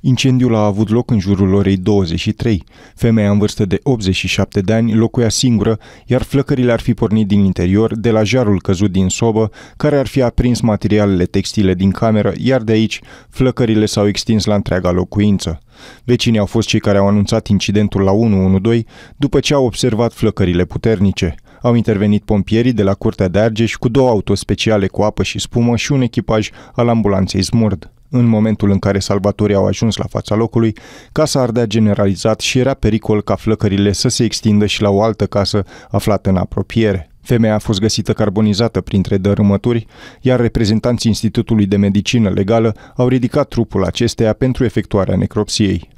Incendiul a avut loc în jurul orei 23. Femeia în vârstă de 87 de ani locuia singură, iar flăcările ar fi pornit din interior, de la jarul căzut din sobă, care ar fi aprins materialele textile din cameră, iar de aici flăcările s-au extins la întreaga locuință. Vecinii au fost cei care au anunțat incidentul la 112 după ce au observat flăcările puternice. Au intervenit pompierii de la Curtea de Argeș cu două auto speciale cu apă și spumă și un echipaj al ambulanței Smurd. În momentul în care salvatorii au ajuns la fața locului, casa ardea generalizat și era pericol ca flăcările să se extindă și la o altă casă aflată în apropiere. Femeia a fost găsită carbonizată printre dărâmături, iar reprezentanții Institutului de Medicină Legală au ridicat trupul acesteia pentru efectuarea necropsiei.